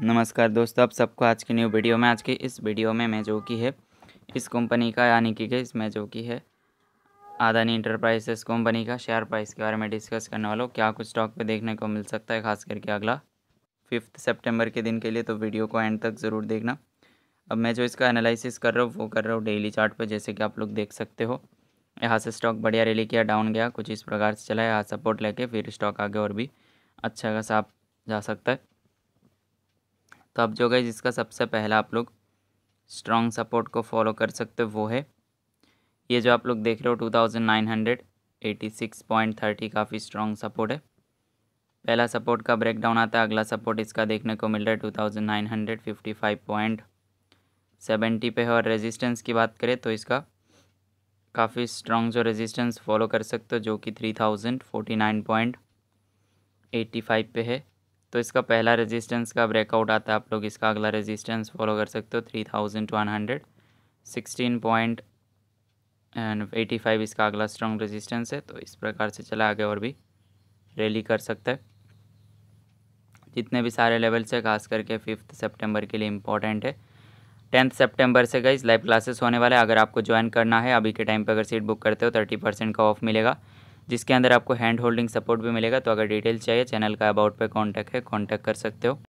नमस्कार दोस्तों आप सबको आज की न्यू वीडियो में आज की इस वीडियो में मैं जो की है इस कंपनी का यानी कि इसमें जो की है आदानी इंटरप्राइजेस कंपनी का शेयर प्राइस के बारे में डिस्कस करने वालों क्या कुछ स्टॉक पे देखने को मिल सकता है खास करके अगला फिफ्थ सेप्टेम्बर के दिन के लिए तो वीडियो को एंड तक ज़रूर देखना अब मैं जो इसका एनालिसिस कर रहा हूँ वो कर रहा हूँ डेली चार्ट पर जैसे कि आप लोग देख सकते हो यहाँ से स्टॉक बढ़िया रैली किया डाउन गया कुछ इस प्रकार से चला यहाँ सपोर्ट लेके फिर स्टॉक आगे और भी अच्छा खासा आप जा सकता है तो अब जो गए जिसका सबसे पहला आप लोग स्ट्रॉन्ग सपोर्ट को फॉलो कर सकते हो वो है ये जो आप लोग देख रहे हो two thousand nine hundred eighty six point thirty काफ़ी स्ट्रॉन्ग सपोर्ट है पहला सपोर्ट का ब्रेकडाउन आता है अगला सपोर्ट इसका देखने को मिल रहा है two thousand nine hundred fifty five point seventy पे है और रेजिस्टेंस की बात करें तो इसका काफ़ी स्ट्रॉन्ग जो रेजिस्टेंस फॉलो कर सकते हो जो कि three thousand forty nine point eighty five पे है तो इसका पहला रेजिस्टेंस का ब्रेकआउट आता है आप लोग इसका अगला रेजिस्टेंस फॉलो कर सकते हो three thousand one hundred sixteen point and eighty five इसका अगला स्ट्रॉन्ग रेजिस्टेंस है तो इस प्रकार से चला आगे और भी रैली कर सकता है जितने भी सारे लेवल्स है खास करके फिफ्थ सेप्टेम्बर के लिए इंपॉर्टेंट है टेंथ सेप्टेम्बर से गई लाइव क्लासेस होने वाले अगर आपको ज्वाइन करना है अभी के टाइम पर अगर सीट बुक करते हो थर्टी परसेंट का ऑफ मिलेगा जिसके अंदर आपको हैंड होल्डिंग सपोर्ट भी मिलेगा तो अगर डिटेल चाहिए चैनल का अबाउट पे कांटेक्ट है कांटेक्ट कर सकते हो